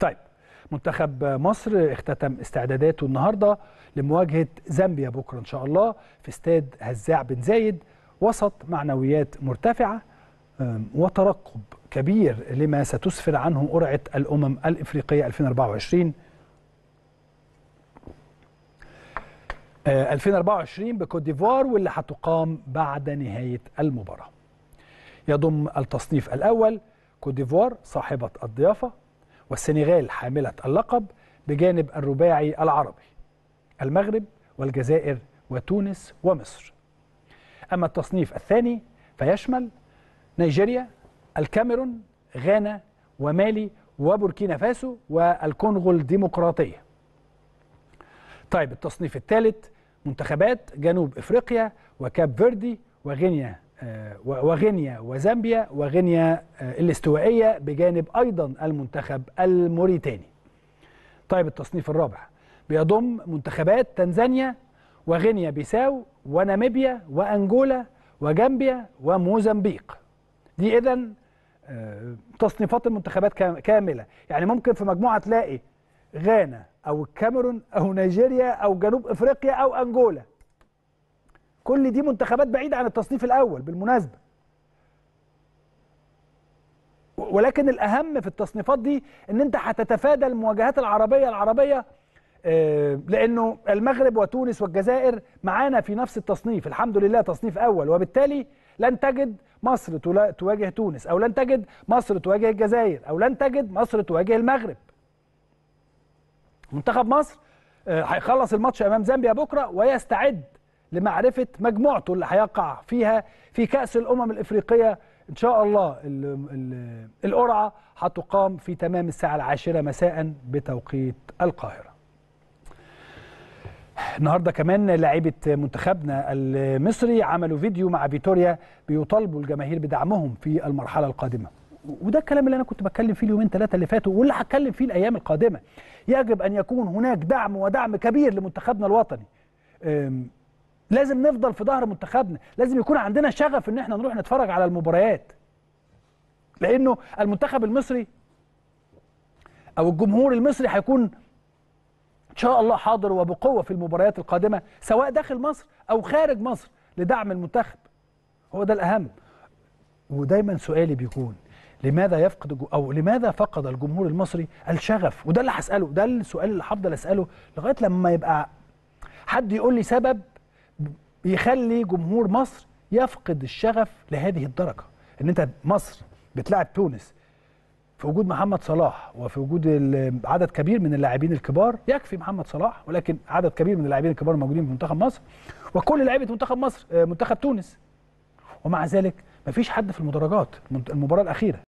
طيب منتخب مصر اختتم استعداداته النهارده لمواجهه زامبيا بكره ان شاء الله في استاد هزاع بن زايد وسط معنويات مرتفعه وترقب كبير لما ستسفر عنه قرعه الامم الافريقيه 2024 2024 آه، بكوت ديفوار واللي هتقام بعد نهايه المباراه. يضم التصنيف الاول كوت ديفوار صاحبه الضيافه والسنغال حاملة اللقب بجانب الرباعي العربي المغرب والجزائر وتونس ومصر أما التصنيف الثاني فيشمل نيجيريا الكاميرون غانا ومالي وبوركينا فاسو والكونغو الديمقراطية طيب التصنيف الثالث منتخبات جنوب إفريقيا وكاب فيردي وغينيا آه، وغينيا وزامبيا وغينيا آه، الاستوائية بجانب أيضا المنتخب الموريتاني طيب التصنيف الرابع بيضم منتخبات تنزانيا وغينيا بيساو وناميبيا وأنجولا وجامبيا وموزمبيق دي إذا آه، تصنيفات المنتخبات كاملة يعني ممكن في مجموعة تلاقي غانا أو الكاميرون أو نيجيريا أو جنوب أفريقيا أو أنجولا كل دي منتخبات بعيدة عن التصنيف الأول بالمناسبة ولكن الأهم في التصنيفات دي أن أنت هتتفادى المواجهات العربية العربية آه، لأنه المغرب وتونس والجزائر معانا في نفس التصنيف الحمد لله تصنيف أول وبالتالي لن تجد مصر تواجه تونس أو لن تجد مصر تواجه الجزائر أو لن تجد مصر تواجه المغرب منتخب مصر آه، هيخلص الماتش امام زامبيا بكره ويستعد لمعرفة مجموعته اللي هيقع فيها في كأس الأمم الإفريقية إن شاء الله القرعة هتقام في تمام الساعة العاشرة مساء بتوقيت القاهرة النهارده كمان لعيبه منتخبنا المصري عملوا فيديو مع فيتوريا بيطالبوا الجماهير بدعمهم في المرحله القادمه وده الكلام اللي انا كنت بتكلم فيه اليومين ثلاثه اللي فاتوا واللي هتكلم فيه الايام القادمه يجب ان يكون هناك دعم ودعم كبير لمنتخبنا الوطني لازم نفضل في ظهر منتخبنا لازم يكون عندنا شغف ان احنا نروح نتفرج على المباريات لانه المنتخب المصري او الجمهور المصري هيكون ان شاء الله حاضر وبقوه في المباريات القادمه سواء داخل مصر او خارج مصر لدعم المنتخب هو ده الاهم ودايما سؤالي بيكون لماذا يفقد او لماذا فقد الجمهور المصري الشغف وده اللي هساله ده السؤال اللي هفضل اساله لغايه لما يبقى حد يقول لي سبب بيخلي جمهور مصر يفقد الشغف لهذه الدرجه ان انت مصر بتلعب تونس في وجود محمد صلاح وفي وجود عدد كبير من اللاعبين الكبار يكفي محمد صلاح ولكن عدد كبير من اللاعبين الكبار موجودين في منتخب مصر وكل لعيبه منتخب مصر آه، منتخب تونس ومع ذلك مفيش حد في المدرجات المباراه الاخيره